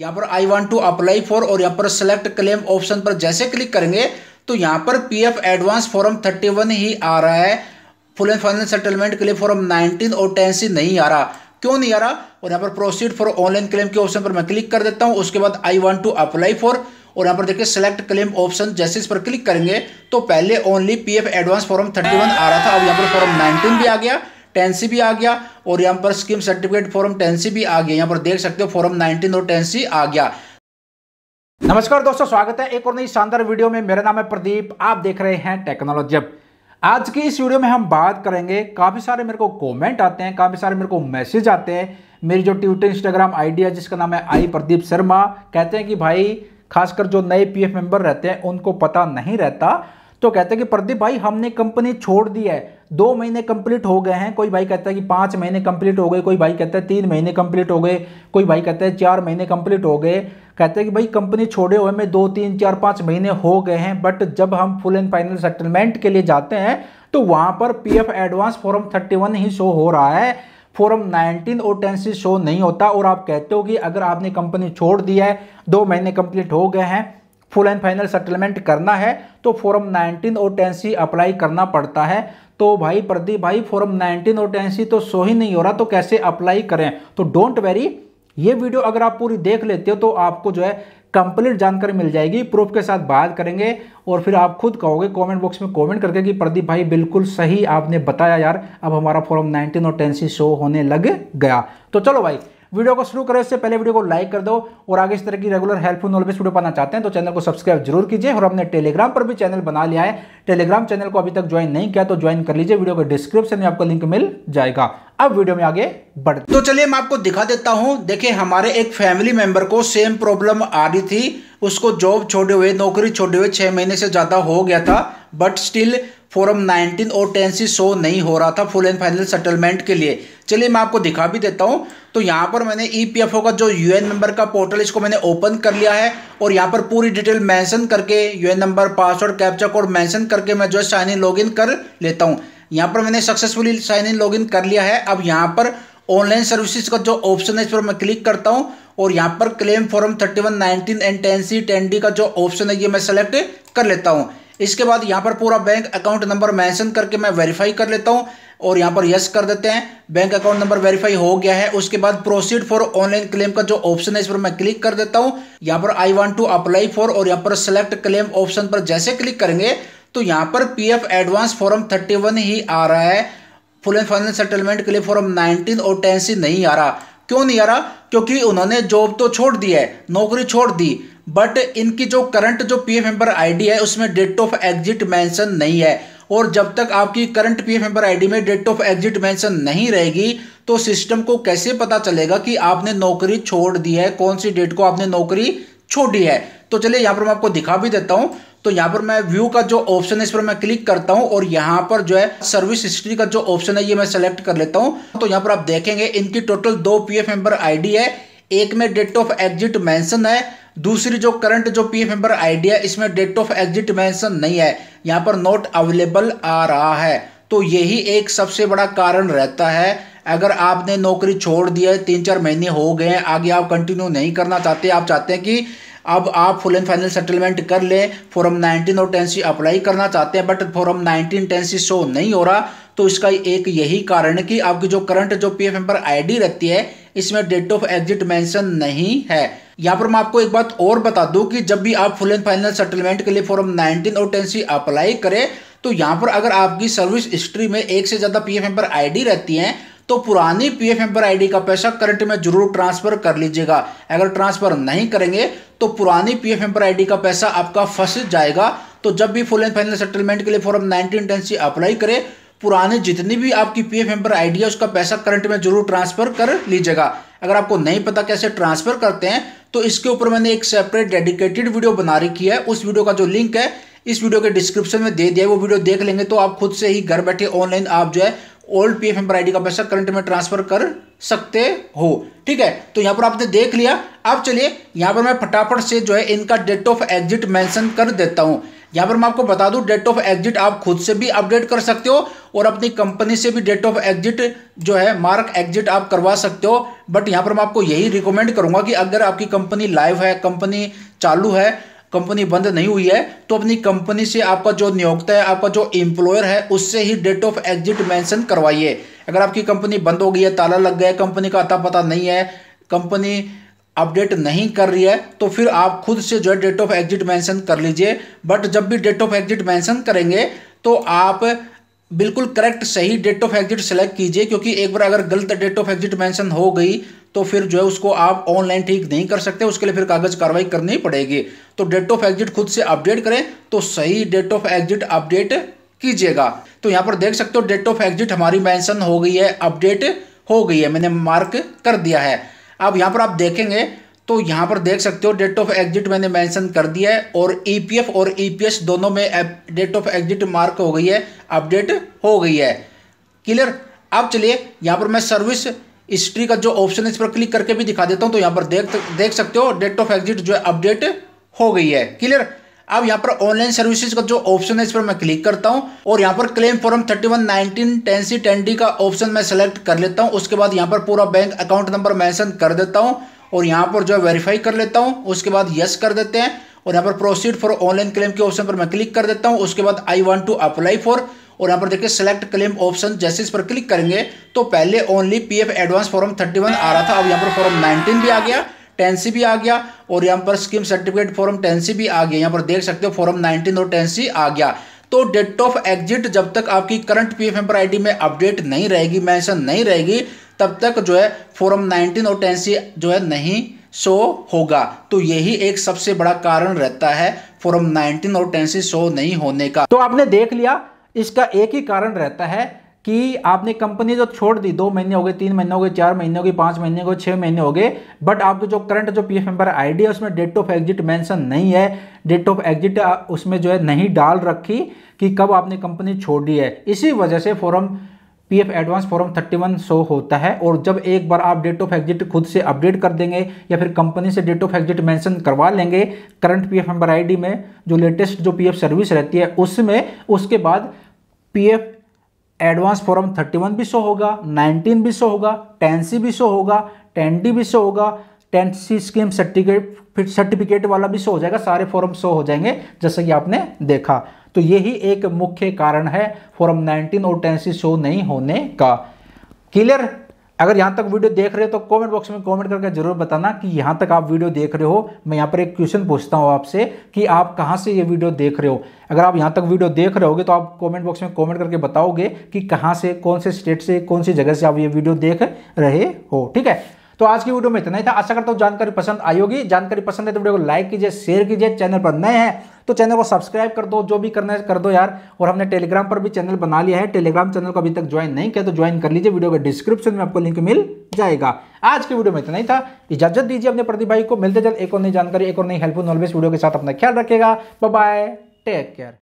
यहाँ पर I want to apply for और यहाँ पर सिलेक्ट क्लेम ऑप्शन पर जैसे क्लिक करेंगे तो यहाँ पर P F advance form thirty one ही आ रहा है फुल एंड फाइनल सेटलमेंट के लिए फॉर्म नाइनटीन और टेन से नहीं आ रहा क्यों नहीं आ रहा और यहाँ पर प्रोसीड फॉर ऑनलाइन क्लेम के ऑप्शन पर मैं क्लिक कर देता हूँ उसके बाद I want to apply for और यहाँ पर देखिए सेलेक्ट क्लेम ऑप्शन जैसे इस पर क्लिक करेंगे तो पहले only P F advance form 31 आ रहा था अब यहाँ पर फॉर्म नाइनटीन भी आ गया टेंसी भी आ गया और यहाँ पर स्कीम सर्टिफिकेट फॉर्म टेंसी भी आ गया यहाँ पर देख सकते हो फॉर्म नाइनटीन और टेंसी आ गया नमस्कार दोस्तों स्वागत है एक और नई शानदार वीडियो में मेरा नाम है प्रदीप आप देख रहे हैं टेक्नोलॉजी आज की इस वीडियो में हम बात करेंगे काफ़ी सारे मेरे को कमेंट आते हैं काफ़ी सारे मेरे को मैसेज आते हैं मेरी जो ट्विटर इंस्टाग्राम आईडी है जिसका नाम है आई प्रदीप शर्मा कहते हैं कि भाई खासकर जो नए पीएफ मेंबर रहते हैं उनको पता नहीं रहता तो कहते हैं कि प्रदीप भाई हमने कंपनी छोड़ दी है दो महीने कंप्लीट हो गए हैं कोई भाई कहता है कि पाँच महीने कंप्लीट हो गए कोई भाई कहता है तीन महीने कंप्लीट हो गए कोई भाई कहता है चार महीने कंप्लीट हो गए कहते हैं कि भाई कंपनी छोड़े हुए में दो तीन चार पाँच महीने हो गए हैं बट जब हम फुल एंड फाइनल सेटलमेंट के लिए जाते हैं तो वहाँ पर पी एडवांस फॉर्म थर्टी ही शो हो रहा है फॉर्म 19 और 10 शो नहीं होता और आप कहते हो कि अगर आपने कंपनी छोड़ दी है दो महीने कंप्लीट हो गए हैं फुल एंड फाइनल सेटलमेंट करना है तो फॉर्म 19 और 10 सी अप्लाई करना पड़ता है तो भाई प्रदीप भाई फॉर्म 19 और 10 सी तो सो ही नहीं हो रहा तो कैसे अप्लाई करें तो डोंट वेरी ये वीडियो अगर आप पूरी देख लेते हो तो आपको जो है कंप्लीट जानकारी मिल जाएगी प्रूफ के साथ बात करेंगे और फिर आप खुद कहोगे कमेंट बॉक्स में कमेंट करके कि प्रदीप भाई बिल्कुल सही आपने बताया यार अब हमारा फॉर्म 19 और 10 सी शो होने लग गया तो चलो भाई वीडियो को शुरू करें उससे पहले वीडियो को लाइक कर दो और आगे इस तरह की रेगुलर हेल्पफुल नॉलेज वीडियो पाना चाहते हैं तो चैनल को सब्सक्राइब जरूर कीजिए और हमने टेलीग्राम पर भी चैनल बना लिया है टेलीग्राम चैनल को अभी तक ज्वाइन नहीं किया तो ज्वाइन कर लीजिए वीडियो के डिस्क्रिप्शन में आपको लिंक मिल जाएगा अब वीडियो में आगे बढ़ते तो चलिए मैं आपको दिखा देता हूँ देखिए हमारे एक फैमिली मेंबर को सेम प्रॉब्लम आ रही थी उसको जॉब छोड़े हुए नौकरी छोड़े हुए छह महीने से ज़्यादा हो गया था बट स्टिल फॉरम 19 और 10 सी शो नहीं हो रहा था फुल एंड फाइनल सेटलमेंट के लिए चलिए मैं आपको दिखा भी देता हूँ तो यहाँ पर मैंने ईपीएफओ e का जो यूएन नंबर का पोर्टल इसको मैंने ओपन कर लिया है और यहाँ पर पूरी डिटेल मेंशन करके UAN number password captcha code mention करके मैं जो है साइन इन लॉग कर लेता हूँ यहाँ पर मैंने सक्सेसफुली साइन इन लॉगिन कर लिया है अब यहाँ पर ऑनलाइन सर्विसेज का जो ऑप्शन है इस पर मैं क्लिक करता हूँ और यहाँ पर claim form thirty one nineteen and ten C ten D का जो ऑप्शन है ये मैं सेलेक्ट कर लेता हूँ इसके बाद यहाँ पर पूरा बैंक अकाउंट नंबर मैंशन करके मैं वेरीफाई कर लेता हूँ और यहाँ पर यस कर देते हैं बैंक अकाउंट नंबर वेरीफाई हो गया है उसके बाद प्रोसीड फॉर ऑनलाइन क्लेम का जो ऑप्शन है इस पर मैं क्लिक कर देता हूँ यहाँ पर I want to apply for और यहाँ पर सेलेक्ट क्लेम ऑप्शन पर जैसे क्लिक करेंगे तो यहाँ पर P F advance form thirty one ही आ रहा है फुल एंड फाइनल सेटलमेंट के लिए फॉर्म नाइनटीन और टेन सी नहीं आ रहा क्यों नहीं आ रहा क्योंकि उन्होंने जॉब तो छोड़ दी है नौकरी छोड़ दी बट इनकी जो करंट जो पी एफ मेंबर आईडी है उसमें डेट ऑफ एग्जिट मैंशन नहीं है और जब तक आपकी current P F member ID में डेट ऑफ एग्जिट मैंशन नहीं रहेगी तो सिस्टम को कैसे पता चलेगा कि आपने नौकरी छोड़ दी है कौन सी डेट को आपने नौकरी छोड़ी है तो चलिए यहाँ पर मैं आपको दिखा भी देता हूँ तो यहाँ पर मैं व्यू का जो ऑप्शन है इस पर मैं क्लिक करता हूँ और यहाँ पर जो है सर्विस हिस्ट्री का जो ऑप्शन है ये मैं सेलेक्ट कर लेता हूँ तो यहाँ पर आप देखेंगे इनकी टोटल दो पीएफ मेंबर आईडी है एक में डेट ऑफ एग्जिट मैंसन है दूसरी जो करंट जो पीएफ मेंबर आईडी है इसमें डेट ऑफ एग्जिट मैंसन नहीं है यहाँ पर नोट अवेलेबल आ रहा है तो यही एक सबसे बड़ा कारण रहता है अगर आपने नौकरी छोड़ दी है तीन चार महीने हो गए हैं आगे आप कंटिन्यू नहीं करना चाहते आप चाहते हैं कि अब आप फुल एंड फाइनल सेटलमेंट कर ले फॉर्म 19 और टेंसी अप्लाई करना चाहते हैं बट फॉर्म 19 टेंसी शो नहीं हो रहा तो इसका एक यही कारण है कि आपकी जो करंट जो पी एफ आई डी रहती है इसमें डेट ऑफ एग्जिट मेंशन नहीं है यहाँ पर मैं आपको एक बात और बता दूं कि जब भी आप फुल एंड फाइनल सेटलमेंट के लिए फॉर्म नाइनटीन और टेंसी अप्लाई करें तो यहाँ पर अगर आपकी सर्विस हिस्ट्री में एक से ज़्यादा पी एफ आई डी रहती हैं तो पुरानी पी एफ मेंबर आईडी का पैसा करंट में जरूर ट्रांसफर कर लीजिएगा अगर ट्रांसफर नहीं करेंगे तो पुरानी पी एफ मेंबर आईडी का पैसा आपका फंस जाएगा तो जब भी फुल एंड फाइनल सेटलमेंट के लिए फॉर्म नाइनटीन टेन अप्लाई करें पुराने जितनी भी आपकी पी एफ मेंबर आईडी है उसका पैसा करंट में जरूर ट्रांसफर कर लीजिएगा अगर आपको नहीं पता कैसे ट्रांसफर करते हैं तो इसके ऊपर मैंने एक सेपरेट डेडिकेटेड वीडियो बना रखी है उस वीडियो का जो लिंक है इस वीडियो के डिस्क्रिप्शन में दे दिया है वो वीडियो देख लेंगे तो आप खुद से ही घर बैठे ऑनलाइन आप जो है old P F member ID का पैसा करंट में ट्रांसफर कर सकते हो ठीक है तो यहाँ पर आपने देख लिया अब चलिए यहाँ पर मैं फटाफट से जो है इनका डेट ऑफ एग्जिट मैंशन कर देता हूँ यहाँ पर मैं आपको बता दूँ डेट ऑफ एग्जिट आप खुद से भी अपडेट कर सकते हो और अपनी कंपनी से भी डेट ऑफ एग्जिट जो है मार्क एग्जिट आप करवा सकते हो बट यहाँ पर मैं आपको यही रिकमेंड करूँगा कि अगर आपकी कंपनी लाइव है कंपनी चालू है कंपनी बंद नहीं हुई है तो अपनी कंपनी से आपका जो नियोक्ता है आपका जो एम्प्लॉयर है उससे ही डेट ऑफ एग्जिट मेंशन करवाइए अगर आपकी कंपनी बंद हो गई है ताला लग गया है कंपनी का अता पता नहीं है कंपनी अपडेट नहीं कर रही है तो फिर आप खुद से जो है डेट ऑफ एग्जिट मैंसन कर लीजिए बट जब भी डेट ऑफ एग्जिट मैंसन करेंगे तो आप बिल्कुल करेक्ट सही डेट ऑफ एग्जिट सेलेक्ट कीजिए क्योंकि एक बार अगर गलत डेट ऑफ एग्जिट मेंशन हो गई तो फिर जो है उसको आप ऑनलाइन ठीक नहीं कर सकते उसके लिए फिर कागज कार्रवाई करनी पड़ेगी तो डेट ऑफ एग्जिट खुद से अपडेट करें तो सही डेट ऑफ एग्जिट अपडेट कीजिएगा तो यहां पर देख सकते हो डेट ऑफ एग्जिट हमारी मैंशन हो गई है अपडेट हो गई है मैंने मार्क कर दिया है अब यहां पर आप देखेंगे तो यहाँ पर देख सकते हो डेट ऑफ एग्जिट मैंने मेंशन कर दिया है और ईपीएफ e और ईपीएस e दोनों में डेट ऑफ एग्जिट मार्क हो गई है अपडेट हो गई है क्लियर अब चलिए यहाँ पर मैं सर्विस हिस्ट्री का जो ऑप्शन है इस पर क्लिक करके भी दिखा देता हूँ तो यहाँ पर देख देख सकते हो डेट ऑफ एग्जिट जो है अपडेट हो गई है क्लियर अब यहाँ पर ऑनलाइन सर्विसेज का जो ऑप्शन है इस पर मैं क्लिक करता हूँ और यहाँ पर claim form thirty one nineteen ten C ten D का ऑप्शन मैं सेलेक्ट कर लेता हूँ उसके बाद यहाँ पर पूरा बैंक अकाउंट नंबर मैंशन कर देता हूँ और यहाँ पर जो है वेरीफाई कर लेता हूँ उसके बाद यस कर देते हैं और यहाँ पर प्रोसीड फॉर ऑनलाइन क्लेम के ऑप्शन पर मैं क्लिक कर देता हूँ उसके बाद I want to apply for और यहाँ पर देखिए सेलेक्ट क्लेम ऑप्शन जैसे इस पर क्लिक करेंगे तो पहले only PF advance form one आ रहा था अब यहाँ पर फॉर्म नाइनटीन भी आ गया टेंसी भी आ गया और यहाँ पर स्कीम सर्टिफिकेट फॉर्म टेंसी भी आ गया यहाँ पर देख सकते हो फॉर्म 19 और टेंसी आ गया तो डेट ऑफ एग्जिट जब तक आपकी current P F I ID में अपडेट नहीं रहेगी मैंशन नहीं रहेगी तब तक जो है फॉरम नाइनटीन और टेन सी जो है नहीं शो होगा तो यही एक सबसे बड़ा कारण रहता है फॉरम नाइनटीन और टेन सी शो नहीं होने का तो आपने देख लिया इसका एक ही कारण रहता है कि आपने कंपनी जो छोड़ दी दो महीने हो गए तीन महीने हो गए चार महीने हो गए पाँच महीने हो गए छः महीने हो गए बट आपके जो करंट जो पीएफ मेंबर आईडी है उसमें डेट ऑफ एग्जिट मेंशन नहीं है डेट ऑफ एग्जिट उसमें जो है नहीं डाल रखी कि कब आपने कंपनी छोड़ दी है इसी वजह से form PF advance form 31 show होता है और जब एक बार आप डेट ऑफ एग्जिट खुद से अपडेट कर देंगे या फिर कंपनी से डेट ऑफ एग्जिट मेंशन करवा लेंगे करंट पीएफ मेंबर आईडी में जो लेटेस्ट जो पीएफ सर्विस रहती है उसमें उसके बाद पीएफ एडवांस फॉर्म 31 भी शो होगा 19 भी शो होगा टेन सी भी शो होगा डी भी शो होगा टेन सी स्कीम सर्टिफिकेट फिर सर्टिफिकेट वाला भी शो हो जाएगा सारे फॉर्म शो हो जाएंगे जैसे कि आपने देखा तो यही एक मुख्य कारण है फॉर्म 19 और टेन सी शो नहीं होने का क्लियर अगर यहाँ तक वीडियो देख रहे हो तो कमेंट बॉक्स में कमेंट करके जरूर बताना कि यहाँ तक आप वीडियो देख रहे हो मैं यहाँ पर एक क्वेश्चन पूछता हूँ आपसे कि आप कहाँ से ये वीडियो देख रहे हो अगर आप यहाँ तक वीडियो देख रहे होगे तो आप कमेंट बॉक्स में कमेंट करके बताओगे कि कहाँ से कौन से स्टेट से कौन सी जगह से आप ये वीडियो देख रहे हो ठीक है तो आज की वीडियो में इतना ही था आशा करता हूँ जानकारी पसंद आई होगी जानकारी पसंद है तो वीडियो को लाइक कीजिए शेयर कीजिए चैनल पर नए हैं तो चैनल को सब्सक्राइब कर दो जो भी करना है कर दो यार और हमने टेलीग्राम पर भी चैनल बना लिया है टेलीग्राम चैनल को अभी तक ज्वाइन नहीं किया तो ज्वाइन कर लीजिए वीडियो के डिस्क्रिप्शन में आपको लिंक मिल जाएगा आज की वीडियो में इतना ही था इजाजत दीजिए अपने प्रतिभाई को मिलते जल्द एक और नई जानकारी एक और नई हेल्पफुल नॉलेज वीडियो के साथ अपना ख्याल रखेगा बाय टेक केयर